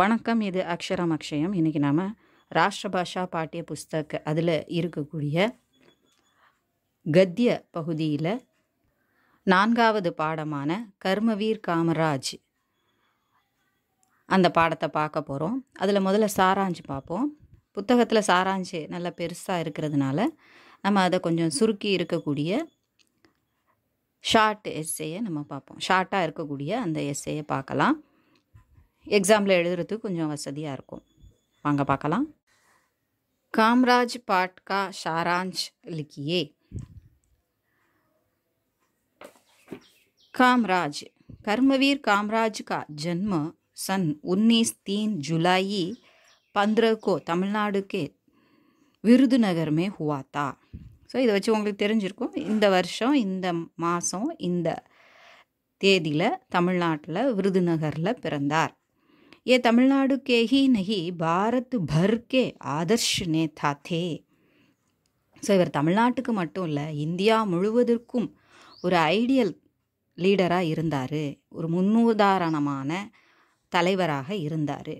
வணக்கம் இது அக்ஷரம் அக்ஷயம் இன்றைக்கி நாம் ராஷ்டிரபாஷா பாட்டிய புஸ்தக அதில் இருக்கக்கூடிய கத்திய பகுதியில் நான்காவது பாடமான கர்மவீர் காமராஜ் அந்த பாடத்தை பார்க்க போகிறோம் அதில் முதல்ல சாராஞ்சு பார்ப்போம் புத்தகத்தில் சாராஞ்சு நல்லா பெருசாக இருக்கிறதுனால நம்ம அதை கொஞ்சம் சுருக்கி இருக்கக்கூடிய ஷார்ட் எஸ்ஸேயை நம்ம பார்ப்போம் ஷார்ட்டாக இருக்கக்கூடிய அந்த எஸ்ஸேயை பார்க்கலாம் எக்ஸாமில் எழுதுறது கொஞ்சம் வசதியாக இருக்கும் வாங்க பார்க்கலாம் காம்ராஜ் பாட்கா ஷாராஞ்ச் லிக்கியே காம்ராஜ் கர்மவீர் காம்ராஜ் கா जन्म சன் 19 தீன் ஜூலாயி पंद्रह தமிழ்நாடுக்கே விருதுநகர் மே ஹுவாத்தா ஸோ இதை வச்சு உங்களுக்கு தெரிஞ்சிருக்கும் இந்த வருஷம் இந்த மாதம் இந்த தேதியில் தமிழ்நாட்டில் விருதுநகரில் பிறந்தார் ये तमिलनाडु के ही नहीं भारत भर के आदर्श नेता थे ஸோ இவர் தமிழ்நாட்டுக்கு மட்டும் இல்லை இந்தியா முழுவதற்கும் ஒரு ஐடியல் லீடராக இருந்தார் ஒரு முன்னுதாரணமான தலைவராக இருந்தார்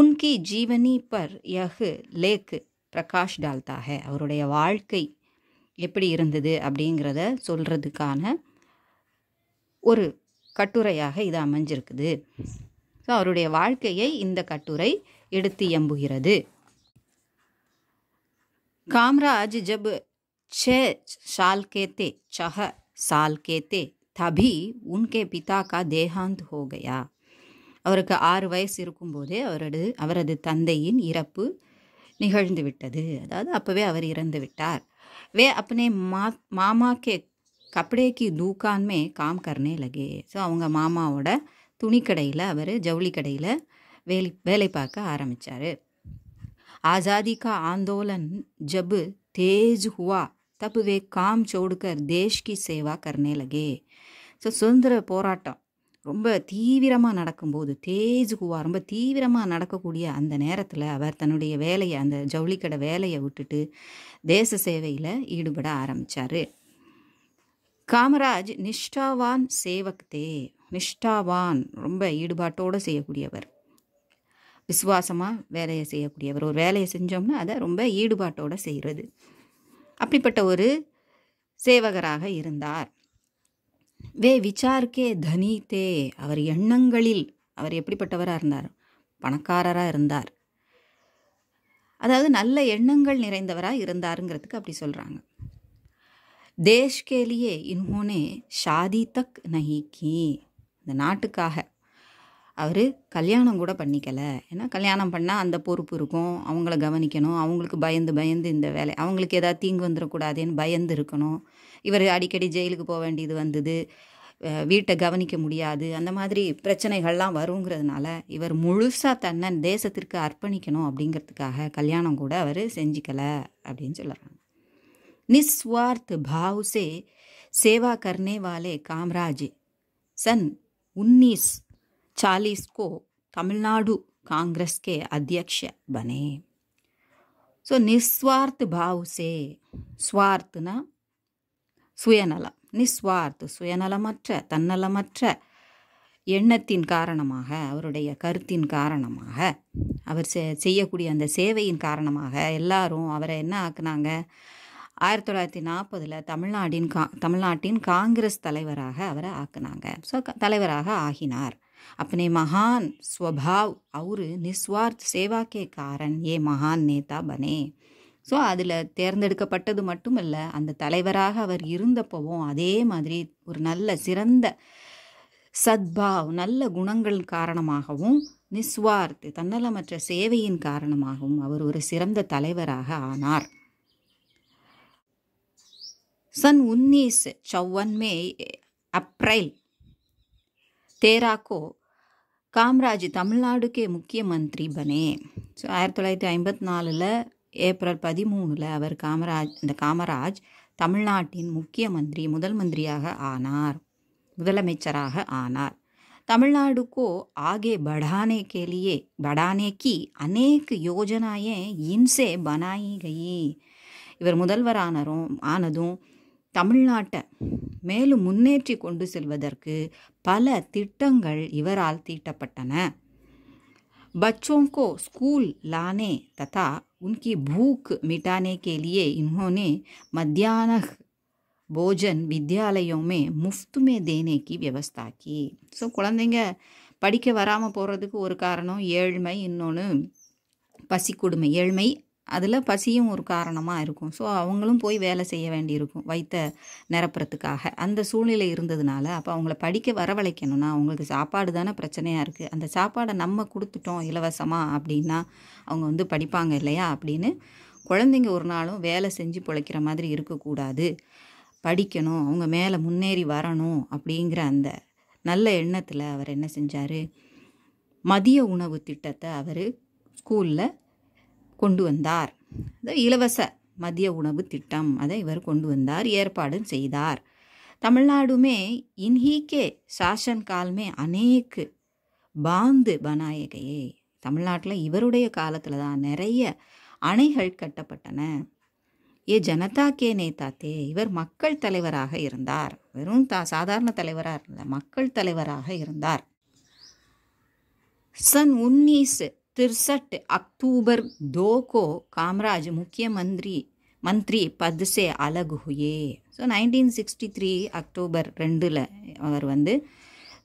உன்கி ஜீவனி பர் யஹு லேக்கு பிரகாஷ் டால்தாக அவருடைய வாழ்க்கை எப்படி இருந்தது அப்படிங்கிறத சொல்கிறதுக்கான ஒரு கட்டுரையாக இது அமைஞ்சிருக்குது ஸோ அவருடைய வாழ்க்கையை இந்த கட்டுரை எடுத்து எம்புகிறது காம்ராஜ் ஜப் சே साल சஹ थे தபி உன்கே பிதா கா தேகாந்த் ஹோகையா அவருக்கு ஆறு வயசு இருக்கும்போதே அவரது அவரது தந்தையின் இறப்பு நிகழ்ந்து விட்டது அதாவது அப்போவே அவர் இறந்து விட்டார் வே அப்பனே மா மாமா கே கப்படேக்கு தூக்கான்மே காம் கர்னே லகே ஸோ அவங்க மாமாவோட துணிக்கடையில் அவர் ஜவுளி கடையில் வேலை வேலை பார்க்க ஆரம்பித்தார் ஆசாதி கா ஆந்தோலன் ஜபு தேஜ் ஹுவா தப்புவே வே காம் சோடுக்கர் தேஷ்கி சேவா கர்னே லகே ஸோ சுதந்திர போராட்டம் ரொம்ப தீவிரமாக நடக்கும்போது தேஜ் ஹுவா ரொம்ப தீவிரமாக நடக்கக்கூடிய அந்த நேரத்தில் அவர் தன்னுடைய வேலையை அந்த ஜவுளிக்கடை வேலையை விட்டுட்டு தேச சேவையில் ஈடுபட ஆரம்பித்தார் காமராஜ் நிஷ்டாவான் சேவக் தே நிஷ்டாவான் ரொம்ப ஈடுபாட்டோடு செய்யக்கூடியவர் விசுவாசமாக வேலையை செய்யக்கூடியவர் ஒரு வேலையை செஞ்சோம்னா அதை ரொம்ப ஈடுபாட்டோடு செய்கிறது அப்படிப்பட்ட ஒரு சேவகராக இருந்தார் வே விசார்க்கே தனித்தே அவர் எண்ணங்களில் அவர் எப்படிப்பட்டவராக இருந்தார் பணக்காரராக இருந்தார் அதாவது நல்ல எண்ணங்கள் நிறைந்தவராக இருந்தாருங்கிறதுக்கு அப்படி சொல்கிறாங்க தேஷ்கேலியே के ஷாதி தக் शादी இந்த நாட்டுக்காக அவர் கல்யாணம் கூட பண்ணிக்கலை ஏன்னா கல்யாணம் பண்ணால் அந்த பொறுப்பு இருக்கும் அவங்கள கவனிக்கணும் அவங்களுக்கு பயந்து பயந்து இந்த வேலை அவங்களுக்கு ஏதாவது தீங்கு வந்துடக்கூடாதுன்னு பயந்து இருக்கணும் இவர் அடிக்கடி ஜெயிலுக்கு போக வேண்டியது வந்தது வீட்டை கவனிக்க முடியாது அந்த மாதிரி பிரச்சனைகள்லாம் வருங்கிறதுனால இவர் முழுசாக தன்னை தேசத்திற்கு அர்ப்பணிக்கணும் அப்படிங்கிறதுக்காக கல்யாணம் கூட அவர் செஞ்சுக்கலை அப்படின்னு சொல்லுறாங்க நிஸ்வார்த் பாவ்சே சேவா கர்னேவாலே காம்ராஜ் சன் उन्नीस चालीस को तमिलनाडु कांग्रेस के अध्यक्ष बने सो so, निस्वार्थ भाव से ஸ்வார்த்துனா சுயநலம் நிஸ்வார்த்து சுயநலமற்ற தன்னலமற்ற எண்ணத்தின் காரணமாக அவருடைய கருத்தின் காரணமாக அவர் செ செய்யக்கூடிய அந்த சேவையின் காரணமாக எல்லாரும் அவரை என்ன ஆக்குனாங்க ஆயிரத்தி தொள்ளாயிரத்தி நாற்பதில் தமிழ்நாடின் கா தமிழ்நாட்டின் காங்கிரஸ் தலைவராக அவரை ஆக்குனாங்க ஸோ தலைவராக ஆகினார் அப்பனே மகான் ஸ்வபாவ் அவரு நிஸ்வார்த் சேவாக்கே காரன் ஏ மகான் நேதா பனே ஸோ அதில் தேர்ந்தெடுக்கப்பட்டது மட்டுமல்ல அந்த தலைவராக அவர் இருந்தப்பவும் அதே மாதிரி ஒரு நல்ல சிறந்த சத்பாவ் நல்ல குணங்கள் காரணமாகவும் நிஸ்வார்த்து தன்னலமற்ற சேவையின் காரணமாகவும் அவர் ஒரு சிறந்த தலைவராக ஆனார் सन उन्नीस चौवन में अप्रैल तेरह को காமராஜ் தமிழ்நாடுக்கே முக்கிய மந்திரி பனே ஸோ ஆயிரத்தி தொள்ளாயிரத்தி ஐம்பத்தி நாலில் ஏப்ரல் பதிமூணில் அவர் காமராஜ் இந்த காமராஜ் தமிழ்நாட்டின் முக்கிய மந்திரி முதல் மந்திரியாக ஆனார் முதலமைச்சராக ஆனார் तमिलनाडु को आगे बढ़ाने के लिए बढ़ाने की अनेक योजनाएं इनसे बनाई இவர் முதல்வர் ஆனதும் தமிழ்நாட்டை மேலும் முன்னேற்றி கொண்டு செல்வதற்கு பல திட்டங்கள் இவரால் தீட்டப்பட்டன बच्चों ஸ்கூல் லானே ததா तथा उनकी மிட்டானே கேலியே के மத்தியான போஜன் मध्यान्ह भोजन வித்யாலயம் மே தேனேக்கு ஸோ குழந்தைங்க படிக்க வராமல் போகிறதுக்கு ஒரு காரணம் ஏழ்மை இன்னொன்று பசிக்கொடுமை ஏழ்மை அதில் பசியும் ஒரு காரணமாக இருக்கும் ஸோ அவங்களும் போய் வேலை செய்ய வேண்டியிருக்கும் வைத்த நிரப்புறத்துக்காக அந்த சூழ்நிலை இருந்ததுனால அப்போ அவங்கள படிக்க வரவழைக்கணும்னா அவங்களுக்கு சாப்பாடு தானே பிரச்சனையாக இருக்குது அந்த சாப்பாடை நம்ம கொடுத்துட்டோம் இலவசமாக அப்படின்னா அவங்க வந்து படிப்பாங்க இல்லையா அப்படின்னு குழந்தைங்க ஒரு நாளும் வேலை செஞ்சு பிழைக்கிற மாதிரி இருக்கக்கூடாது படிக்கணும் அவங்க மேலே முன்னேறி வரணும் அப்படிங்கிற அந்த நல்ல எண்ணத்தில் அவர் என்ன செஞ்சார் மதிய உணவு திட்டத்தை அவர் ஸ்கூலில் கொண்டு வந்தார் இலவச மதிய உணவு திட்டம் அதை இவர் கொண்டு வந்தார் ஏற்பாடும் செய்தார் தமிழ்நாடுமே இன்ஹீக்கே சாசன் கால்மே அநேக்கு பாந்து பனாயகையே தமிழ்நாட்டில் இவருடைய காலத்தில் தான் நிறைய அணைகள் கட்டப்பட்டன ஏ ஜனதா கே நேதாத்தே இவர் மக்கள் தலைவராக இருந்தார் வெறும் தா சாதாரண தலைவராக இருந்தார் மக்கள் தலைவராக இருந்தார் சன் உன்னீஸ் तिरसठ अक्टूबर தோகோ காமராஜ் முக்கிய மந்திரி மந்திரி பதுசே அலகுஹுயே so nineteen sixty three October ரெண்டில் அவர் வந்து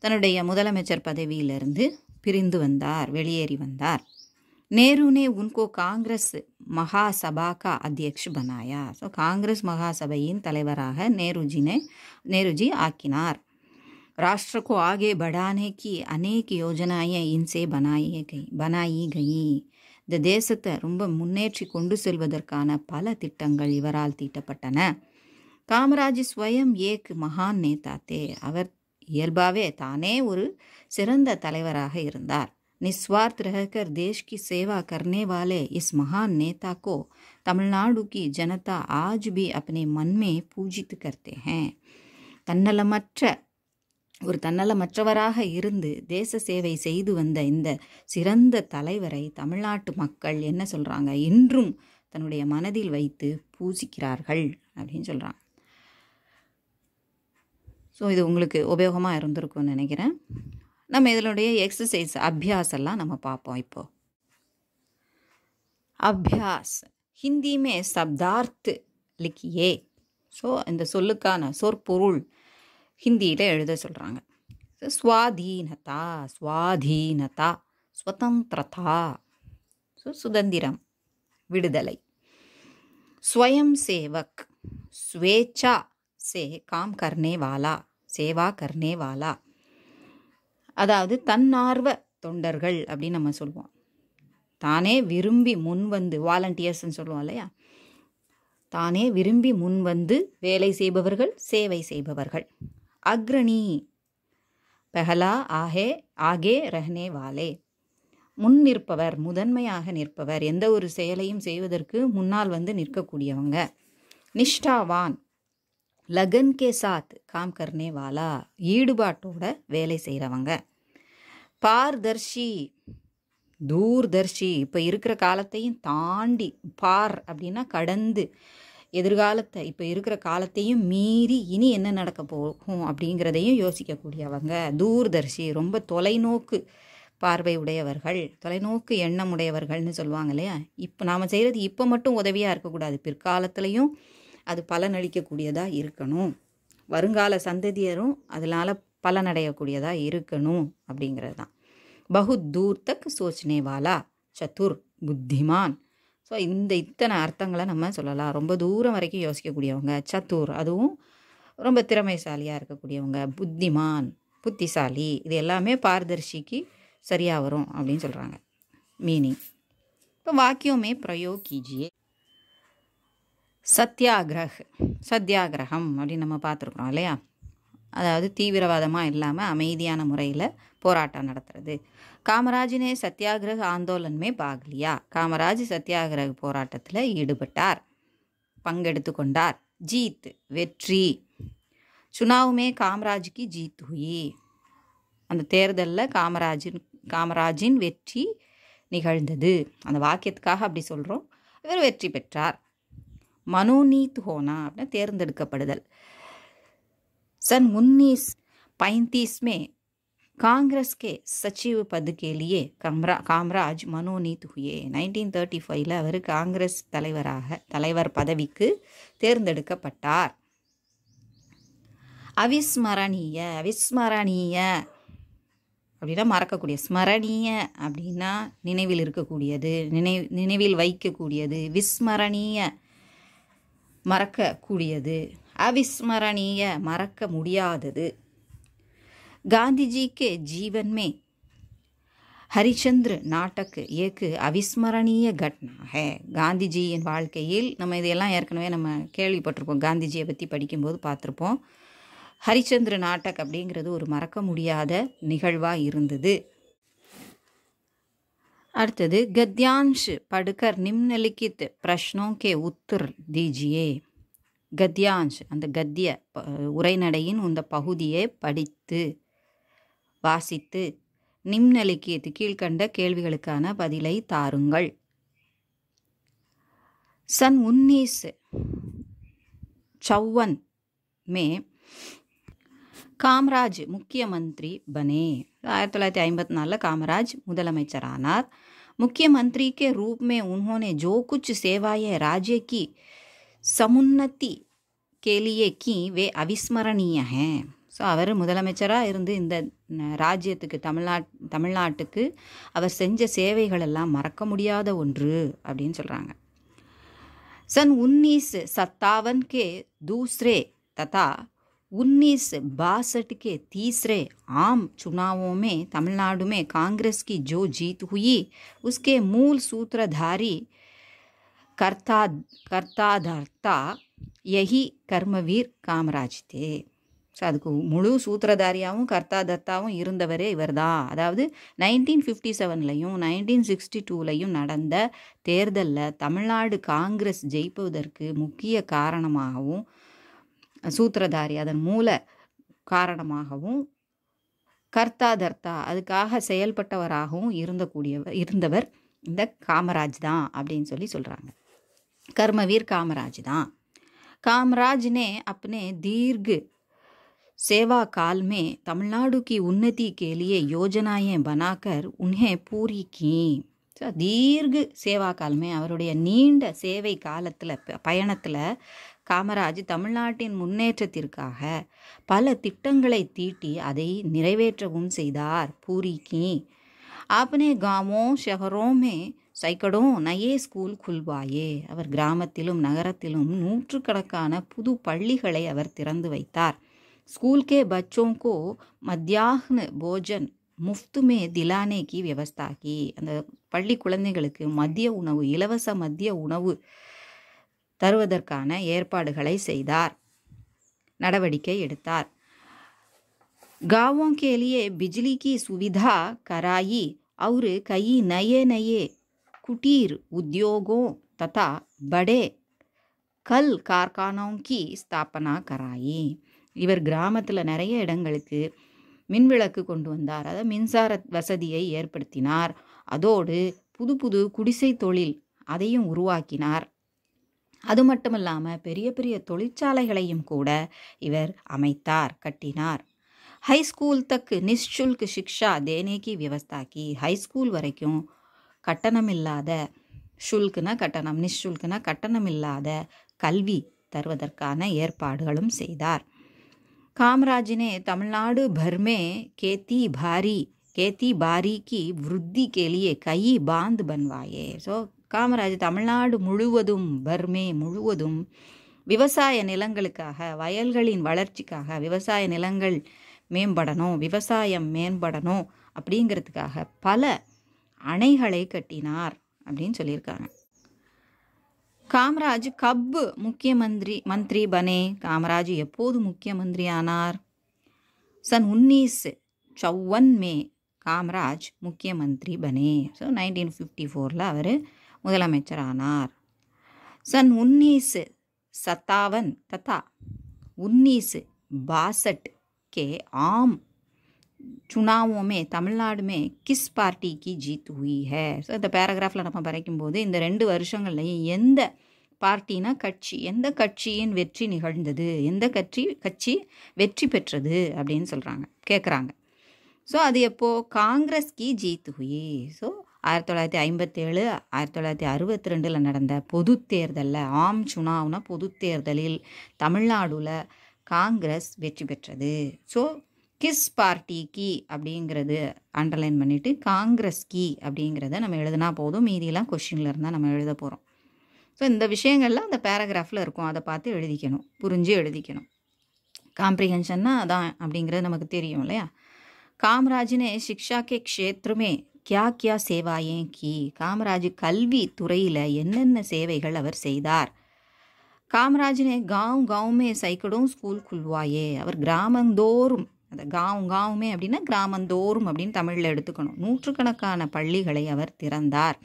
தன்னுடைய முதலமைச்சர் பதவியிலிருந்து பிரிந்து வந்தார் வெளியேறி வந்தார் நேருனே உன்கோ காங்கிரஸ் மகாசபாக்கா அத்தியக்ஷ் பனாயா ஸோ காங்கிரஸ் மகாசபையின் தலைவராக நேருஜினை நேருஜி ஆக்கினார் राष्ट्र को आगे बढ़ाने की अनेक योजनाएं इनसे बनाई गई बनाई गई இந்த தேசத்தை ரொம்ப முன்னேற்றி கொண்டு செல்வதற்கான பல திட்டங்கள் இவரால் தீட்டப்பட்டன காமராஜ் ஸ்வயம் ஏக் மகான் நேதாத்தே அவர் இயல்பாகவே தானே ஒரு சிறந்த தலைவராக இருந்தார் நிஸ்வார்த் रहकर தேஷ் கி சேவா கர்னே வாலே இஸ் மகான் नेता को तमिलनाडु की जनता आज भी अपने मन में पूजित हैं தன்னலமற்ற ஒரு தன்னலமற்றவராக இருந்து தேச சேவை செய்து வந்த இந்த சிறந்த தலைவரை தமிழ்நாட்டு மக்கள் என்ன சொல்கிறாங்க இன்றும் தன்னுடைய மனதில் வைத்து பூசிக்கிறார்கள் அப்படின்னு சொல்கிறாங்க ஸோ இது உங்களுக்கு உபயோகமாக இருந்திருக்கும்னு நினைக்கிறேன் நம்ம இதனுடைய எக்ஸசைஸ் அபியாஸெல்லாம் நம்ம பார்ப்போம் இப்போது அபியாஸ் ஹிந்தியுமே சப்தார்த்து லிக்கியே ஸோ இந்த சொல்லுக்கான சொற்பொருள் ஹிந்தியில் எழுத சொல்கிறாங்க சுவாதீனதா சுவாதீனதா ஸ்வதந்திரதா ஸோ சுதந்திரம் விடுதலை ஸ்வயம் சேவக் ஸ்வேச்சா சே காம் கர்னே வாலா சேவா கர்னே வாலா அதாவது தன்னார்வ தொண்டர்கள் அப்படின்னு நம்ம சொல்லுவோம் தானே விரும்பி முன் வந்து வாலண்டியர்ஸ்ன்னு சொல்லுவோம் இல்லையா தானே விரும்பி முன் வந்து வேலை செய்பவர்கள் சேவை செய்பவர்கள் அக்ரணி பெஹலா ஆகே ஆகே ரஹ்னே வாலே முன் நிற்பவர் முதன்மையாக நிற்பவர் எந்த ஒரு செயலையும் செய்வதற்கு முன்னால் வந்து நிற்கக்கூடியவங்க நிஷ்டாவான் லகன் கே சாத் காம் கர்னே வாலா ஈடுபாட்டோட வேலை செய்கிறவங்க பார்தர்ஷி தூர்தர்ஷி இப்போ இருக்கிற காலத்தையும் தாண்டி பார் அப்படின்னா கடந்து எதிர்காலத்தை இப்போ இருக்கிற காலத்தையும் மீறி இனி என்ன நடக்க போகும் அப்படிங்கிறதையும் யோசிக்கக்கூடியவங்க தூர்தர்ஷி ரொம்ப தொலைநோக்கு பார்வை உடையவர்கள் தொலைநோக்கு எண்ணம் உடையவர்கள்னு சொல்லுவாங்க இல்லையா இப்போ நாம் செய்கிறது இப்போ மட்டும் உதவியாக இருக்கக்கூடாது பிற்காலத்துலேயும் அது பலனளிக்கக்கூடியதாக இருக்கணும் வருங்கால சந்ததியரும் அதனால் பலனடையக்கூடியதாக இருக்கணும் அப்படிங்கிறது தான் பகு தூர்த்தக் சோச்சனேவாலா சத்துர் புத்திமான் ஸோ இந்த இத்தனை அர்த்தங்களை நம்ம சொல்லலாம் ரொம்ப தூரம் வரைக்கும் யோசிக்கக்கூடியவங்க சத்தூர் அதுவும் ரொம்ப திறமைசாலியாக இருக்கக்கூடியவங்க புத்திமான் புத்திசாலி இது எல்லாமே பாரதர்ஷிக்கு சரியாக வரும் அப்படின்னு சொல்கிறாங்க மீனிங் இப்போ வாக்கியமே பிரயோ கீஜியே சத்யாகிரக சத்யாகிரகம் அப்படின்னு நம்ம பார்த்துருக்குறோம் இல்லையா அதாவது தீவிரவாதமாக இல்லாமல் அமைதியான முறையில் போராட்டம் நடத்துறது காமராஜினே சத்தியாகிரக ஆந்தோலன்மே பாக்லியா காமராஜ் சத்தியாகிரக போராட்டத்தில் ஈடுபட்டார் பங்கெடுத்து கொண்டார் ஜீத் வெற்றி சுனாவுமே காமராஜுக்கு ஜீத் ஹுயி அந்த தேர்தலில் காமராஜின் காமராஜின் வெற்றி நிகழ்ந்தது அந்த வாக்கியத்துக்காக அப்படி சொல்கிறோம் இவர் வெற்றி பெற்றார் நீத் ஹோனா அப்படின்னு தேர்ந்தெடுக்கப்படுதல் सन उन्नीस पैंतीस में कांग्रेस के सचिव पद के लिए कमरा कामराज मनोनीत हुए நைன்டீன் தேர்ட்டி ஃபைவ்ல அவர் காங்கிரஸ் தலைவராக தலைவர் பதவிக்கு தேர்ந்தெடுக்கப்பட்டார் அவிஸ்மரணீய அவிஸ்மரணீய அப்படின்னா மறக்கக்கூடிய ஸ்மரணீய அப்படின்னா நினைவில் இருக்கக்கூடியது நினை நினைவில் வைக்கக்கூடியது விஸ்மரணீய மறக்கக்கூடியது அவிஸ்மரணீய மறக்க முடியாதது காந்திஜிக்கு ஜீவன்மே ஹரிச்சந்திர நாட்டக்கு ஏக்கு அவிஸ்மரணீய கட்னா ஹே காந்திஜியின் வாழ்க்கையில் நம்ம இதையெல்லாம் ஏற்கனவே நம்ம கேள்விப்பட்டிருப்போம் காந்திஜியை பற்றி படிக்கும்போது பார்த்துருப்போம் ஹரிச்சந்திர நாட்டக் அப்படிங்கிறது ஒரு மறக்க முடியாத நிகழ்வாக இருந்தது அடுத்தது கத்யான்ஷ் படுக்கர் நிம்னலிக்கித் பிரஷ்னோம் கே உத்தர் தீஜியே கத்தியாஞ்ச் அந்த கத்திய உரைநடையின் இந்த பகுதியை படித்து வாசித்து நிம்நலிக்கியத்து கீழ்கண்ட கேள்விகளுக்கான பதிலை தாருங்கள் சன் உன்னீஸ் சௌவன் மே காமராஜ் முக்கிய மந்திரி பனே ஆயிரத்தி தொள்ளாயிரத்தி ஐம்பத்தி நாலில் காமராஜ் முதலமைச்சரானார் முக்கிய के ரூப்மே உன்னோனே ஜோ குச்சு कुछ सेवाएं சமுன்னதி கேலியே கி வே அவிஸ்மரணீய ஸோ அவர் முதலமைச்சராக இருந்து இந்த ராஜ்யத்துக்கு தமிழ்நாட் தமிழ்நாட்டுக்கு அவர் செஞ்ச சேவைகளெல்லாம் மறக்க முடியாத ஒன்று அப்படின்னு சொல்கிறாங்க சன் உன்னீஸ் சத்தாவன் கே தூஸ்ரே ததா உன்னீஸ் பாசட்டு கே தீஸ்ரே ஆம் சுனாவோமே தமிழ்நாடுமே तमिलनाडु में कांग्रेस की जो जीत हुई கர்த்தா கர்த்தாதர்த்தா யஹி கர்மவீர் காமராஜ் தே ஸோ அதுக்கு முழு சூத்திரதாரியாகவும் கர்த்தா தத்தாவும் இருந்தவரே இவர் தான் அதாவது நைன்டீன் ஃபிஃப்டி செவன்லையும் நைன்டீன் சிக்ஸ்டி டூலையும் நடந்த தேர்தலில் தமிழ்நாடு காங்கிரஸ் ஜெயிப்பதற்கு முக்கிய காரணமாகவும் சூத்திரதாரி அதன் மூல காரணமாகவும் கர்த்தா தர்த்தா அதுக்காக செயல்பட்டவராகவும் இருந்தக்கூடியவர் இருந்தவர் இந்த காமராஜ் தான் அப்படின்னு சொல்லி சொல்கிறாங்க கர்மவீர் காமராஜ் தான் காமராஜ்னே ने अपने சேவா கால்மே தமிழ்நாடுக்கு உன்னதி கேலியே की उन्नति உன்னே लिए योजनाएं बनाकर தீர்கு சேவா காலமே அவருடைய நீண்ட சேவை காலத்தில் பயணத்தில் காமராஜ் தமிழ்நாட்டின் முன்னேற்றத்திற்காக பல திட்டங்களை தீட்டி அதை நிறைவேற்றவும் செய்தார் பூரிக்கி ஆப்னே காமோ ஷஹரோமே சைக்கடும் நயே ஸ்கூல் குல்வாயே அவர் கிராமத்திலும் நகரத்திலும் நூற்றுக்கணக்கான புது பள்ளிகளை அவர் திறந்து வைத்தார் ஸ்கூல்கே பச்சோங்கோ மத்தியாகன மத்தியாஹ்ன போஜன் முஃப்துமே திலானேக்கு வியவஸ்தாக்கி அந்த பள்ளி குழந்தைகளுக்கு மதிய உணவு இலவச மதிய உணவு தருவதற்கான ஏற்பாடுகளை செய்தார் நடவடிக்கை எடுத்தார் காவோங்கேலியே பிஜ்லிக்கு சுவிதா கராயி அவரு सुविधा நயே நயே कुटीर उद्योगों तथा बड़े கல் கார்கானோங்கி ஸ்தாபனா கராயி இவர் கிராமத்தில் நிறைய இடங்களுக்கு மின்விளக்கு கொண்டு வந்தார் அதாவது மின்சார வசதியை ஏற்படுத்தினார் அதோடு புது புது குடிசை தொழில் அதையும் உருவாக்கினார் அது மட்டும் இல்லாமல் பெரிய பெரிய தொழிற்சாலைகளையும் கூட இவர் அமைத்தார் கட்டினார் ஹைஸ்கூல் தக்கு நிஷ்சுல்க் சிக்ஷா தேனேக்கி விவஸ்தாக்கி ஹைஸ்கூல் வரைக்கும் கட்டணமில்லாத ஷுல்குனா கட்டணம் நிஷுல்குனா கட்டணமில்லாத கல்வி தருவதற்கான ஏற்பாடுகளும் செய்தார் காமராஜினே தமிழ்நாடு பர்மே கேத்தி பாரி கேத்தி பாரி கி விருத்தி கேலியே கை பாந்து பன்வாயே ஸோ காமராஜ் தமிழ்நாடு முழுவதும் பர்மே முழுவதும் விவசாய நிலங்களுக்காக வயல்களின் வளர்ச்சிக்காக விவசாய நிலங்கள் மேம்படணும் விவசாயம் மேம்படணும் அப்படிங்கிறதுக்காக பல அணைகளை கட்டினார் அப்படின்னு சொல்லியிருக்காங்க காமராஜ் கப்பு முக்கிய மந்திரி மந்திரி பனே காமராஜ் எப்போது முக்கிய மந்திரி ஆனார் சன் உன்னீஸ் சவ்வன் மே காமராஜ் முக்கிய மந்திரி பனே ஸோ நைன்டீன் ஃபிஃப்டி ஃபோரில் அவர் முதலமைச்சர் ஆனார் சன் உன்னீஸ் சத்தாவன் தத்தா உன்னீஸ் பாசட் கே ஆம் சுனாவோ தமிழ்நாடுமே கிஸ் பார்ட்டிக்கு ஜீத் ஹுயி ஹே ஸோ இந்த பேராகிராஃபில் நம்ம பறைக்கும்போது இந்த ரெண்டு வருஷங்கள்லையும் எந்த பார்ட்டினா கட்சி எந்த கட்சியின் வெற்றி நிகழ்ந்தது எந்த கட்சி கட்சி வெற்றி பெற்றது அப்படின்னு சொல்கிறாங்க கேட்குறாங்க ஸோ அது எப்போது காங்கிரஸ்க்கு ஜீத் ஹுயி ஸோ ஆயிரத்தி தொள்ளாயிரத்தி ஐம்பத்தேழு ஆயிரத்தி தொள்ளாயிரத்தி அறுபத்தி ரெண்டில் நடந்த பொது தேர்தலில் ஆம் சுனாவ்னா பொது தேர்தலில் தமிழ்நாடுல காங்கிரஸ் வெற்றி பெற்றது ஸோ கிஸ் பார்ட்டி கி அப்படிங்கிறது அண்டர்லைன் பண்ணிவிட்டு காங்கிரஸ் கி அப்படிங்கிறத நம்ம எழுதினா போதும் மீதியெல்லாம் கொஷினில் இருந்தால் நம்ம எழுத போகிறோம் ஸோ இந்த விஷயங்கள்லாம் அந்த பேராகிராஃபில் இருக்கும் அதை பார்த்து எழுதிக்கணும் புரிஞ்சு எழுதிக்கணும் காம்ப்ரிஹென்ஷன்னா அதான் அப்படிங்கிறது நமக்கு தெரியும் இல்லையா காமராஜினே சிக்ஷாக்கே க்ஷேத்ருமே கியா கியா சேவாயே கி காமராஜ் கல்வி துறையில் என்னென்ன சேவைகள் அவர் செய்தார் காமராஜினே காவ் கவுமே சைக்கடும் ஸ்கூல் குல்வாயே அவர் கிராமந்தோறும் அந்த காவும் காவுமே அப்படின்னா கிராமந்தோறும் அப்படின்னு தமிழில் எடுத்துக்கணும் நூற்றுக்கணக்கான பள்ளிகளை அவர் திறந்தார்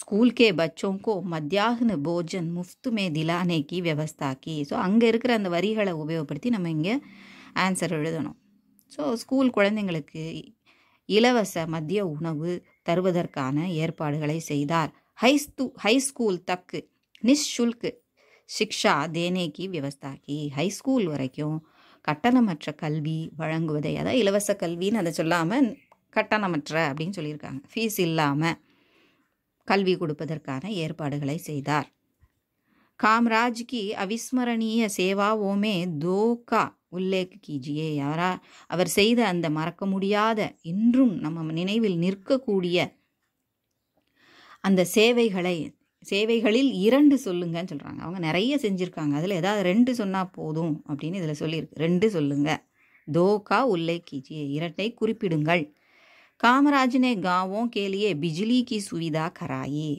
स्कूल பச்சோங்கோ மத்தியாகன போஜன் முஃப்துமே திலானேக்கி வியவஸ்தாக்கி ஸோ அங்கே இருக்கிற அந்த வரிகளை உபயோகப்படுத்தி நம்ம இங்கே ஆன்சர் எழுதணும் ஸோ ஸ்கூல் குழந்தைங்களுக்கு இலவச மதிய உணவு தருவதற்கான ஏற்பாடுகளை செய்தார் ஹை ஹைஸ்கூல் ஹை ஸ்கூல் தக்கு நிஷுல்கு சிக்ஷா தேனேக்கி விவஸ்தாக்கி ஹை ஸ்கூல் வரைக்கும் கட்டணமற்ற கல்வி வழங்குவதை அதாவது இலவச கல்வின்னு அதை சொல்லாமல் கட்டணமற்ற அப்படின்னு சொல்லியிருக்காங்க ஃபீஸ் இல்லாமல் கல்வி கொடுப்பதற்கான ஏற்பாடுகளை செய்தார் காம்ராஜ்க்கு அவிஸ்மரணீய சேவாவோமே தோகா உல்லேக் கீஜியே யாரா அவர் செய்த அந்த மறக்க முடியாத இன்றும் நம்ம நினைவில் நிற்கக்கூடிய அந்த சேவைகளை சேவைகளில் இரண்டு சொல்லுங்கன்னு சொல்கிறாங்க அவங்க நிறைய செஞ்சுருக்காங்க அதில் ஏதாவது ரெண்டு சொன்னால் போதும் அப்படின்னு இதில் சொல்லியிருக்கு ரெண்டு சொல்லுங்க தோகா உள்ளே கிஜி இரட்டை குறிப்பிடுங்கள் காமராஜனே காவோம் கேலியே பிஜிலி கி சுவிதா கராயி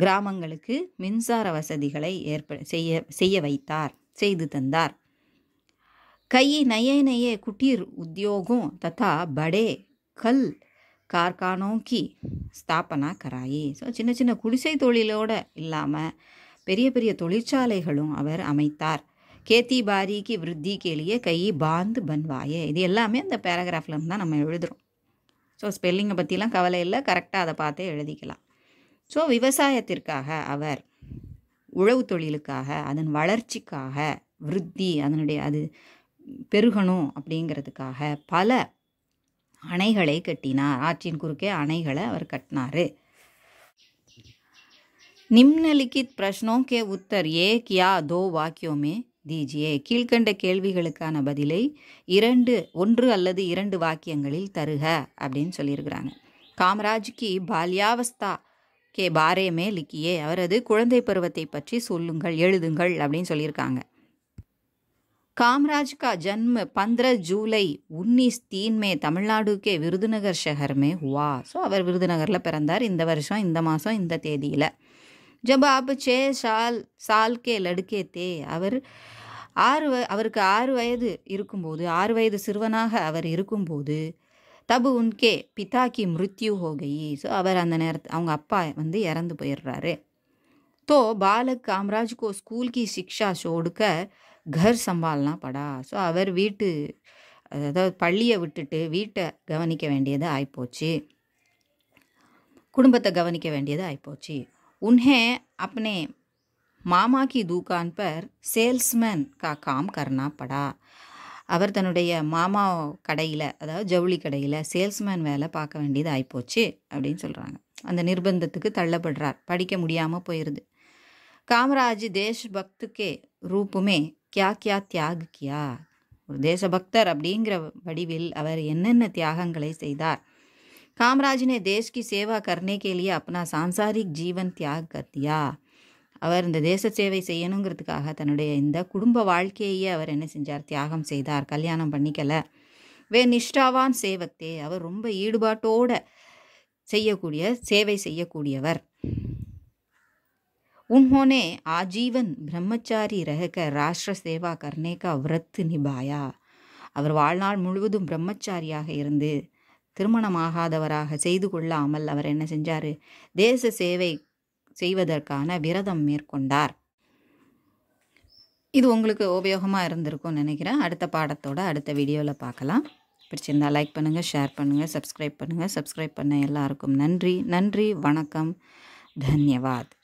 கிராமங்களுக்கு மின்சார வசதிகளை ஏற்ப செய்ய செய்ய வைத்தார் செய்து தந்தார் கை நய நய குட்டீர் உத்தியோகம் தத்தா படே கல் கார்கானோ கி ஸ்தாபனா கராயி ஸோ சின்ன சின்ன குடிசை தொழிலோடு இல்லாமல் பெரிய பெரிய தொழிற்சாலைகளும் அவர் அமைத்தார் கேத்தி பாரிக்கு விருத்தி கேளிய கை பாந்து பன்வாயே இது எல்லாமே அந்த பேராகிராஃப்லேருந்து தான் நம்ம எழுதுகிறோம் ஸோ ஸ்பெல்லிங்கை பற்றிலாம் கவலை இல்லை கரெக்டாக அதை பார்த்தே எழுதிக்கலாம் ஸோ விவசாயத்திற்காக அவர் உழவு தொழிலுக்காக அதன் வளர்ச்சிக்காக விருத்தி அதனுடைய அது பெருகணும் அப்படிங்கிறதுக்காக பல அணைகளை கட்டினார் ஆற்றின் குறுக்கே அணைகளை அவர் கட்டினார் நிம்னலிக்கித் பிரஷ்னோ கே உத்தர் ஏ கியா தோ வாக்கியோமே தீஜியே கீழ்கண்ட கேள்விகளுக்கான பதிலை இரண்டு ஒன்று அல்லது இரண்டு வாக்கியங்களில் தருக அப்படின்னு சொல்லியிருக்கிறாங்க காமராஜ்க்கு பால்யாவஸ்தா கே பாரேமே லிக்கியே அவரது குழந்தை பருவத்தை பற்றி சொல்லுங்கள் எழுதுங்கள் அப்படின்னு சொல்லியிருக்காங்க காமராஜ் கா ஜன்ம பந்திர ஜூலை உன்னிஸ் தீன்மே மே தமிழ்நாடுக்கே விருதுநகர் ஷஹர்மே ஹுவா ஸோ அவர் விருதுநகரில் பிறந்தார் இந்த வருஷம் இந்த மாதம் இந்த தேதியில் ஜப் ஆப் சே சால் சால் கே லடுக்கே தே அவர் ஆறு வ அவருக்கு ஆறு வயது இருக்கும்போது ஆறு வயது சிறுவனாக அவர் இருக்கும்போது தபு உன்கே பிதாக்கி மிருத்யு ஹோகயி ஸோ அவர் அந்த நேரத்து அவங்க அப்பா வந்து இறந்து போயிடுறாரு தோ பாலக் காமராஜ் கோ ஸ்கூல் கி சிக்ஷா சோடுக்க கர் சம்பால்னா படா ஸோ அவர் வீட்டு அதாவது பள்ளியை விட்டுட்டு வீட்டை கவனிக்க வேண்டியது ஆகிப்போச்சு குடும்பத்தை கவனிக்க வேண்டியது ஆகிப்போச்சு உன்னே அப்னே மாமா கி தூக்கான் பர் சேல்ஸ்மேன் கா காம் கர்னா படா அவர் தன்னுடைய மாமா கடையில் அதாவது ஜவுளி கடையில் சேல்ஸ்மேன் வேலை பார்க்க வேண்டியது ஆகிப்போச்சு அப்படின்னு சொல்கிறாங்க அந்த நிர்பந்தத்துக்கு தள்ளப்படுறார் படிக்க முடியாமல் போயிடுது காமராஜ் தேஷ்பக்துக்கே ரூப்புமே கியா கியா தியாக கியா ஒரு தேசபக்தர் அப்படிங்கிற வடிவில் அவர் என்னென்ன தியாகங்களை செய்தார் காமராஜினே தேஷ்கி சேவா की सेवा அப்பனா के ஜீவன் தியாக கத்தியா அவர் இந்த தேச சேவை செய்யணுங்கிறதுக்காக தன்னுடைய இந்த குடும்ப வாழ்க்கையே அவர் என்ன செஞ்சார் தியாகம் செய்தார் கல்யாணம் பண்ணிக்கல வே நிஷ்டாவான் சேவக்தே அவர் ரொம்ப ஈடுபாட்டோட செய்யக்கூடிய சேவை செய்யக்கூடியவர் उन्होंने आजीवन ब्रह्मचारी रहकर ராஷ்டிர சேவா கர்னேகா व्रत நிபாயா அவர் வாழ்நாள் முழுவதும் பிரம்மச்சாரியாக இருந்து திருமணமாகாதவராக செய்து கொள்ளாமல் அவர் என்ன செஞ்சார் தேச சேவை செய்வதற்கான விரதம் மேற்கொண்டார் இது உங்களுக்கு உபயோகமாக இருந்திருக்கும்னு நினைக்கிறேன் அடுத்த பாடத்தோட அடுத்த வீடியோவில் பார்க்கலாம் பிடிச்சிருந்தா லைக் பண்ணுங்கள் ஷேர் பண்ணுங்கள் சப்ஸ்கிரைப் பண்ணுங்கள் சப்ஸ்கிரைப் பண்ண எல்லாருக்கும் நன்றி நன்றி வணக்கம் தன்யவாத்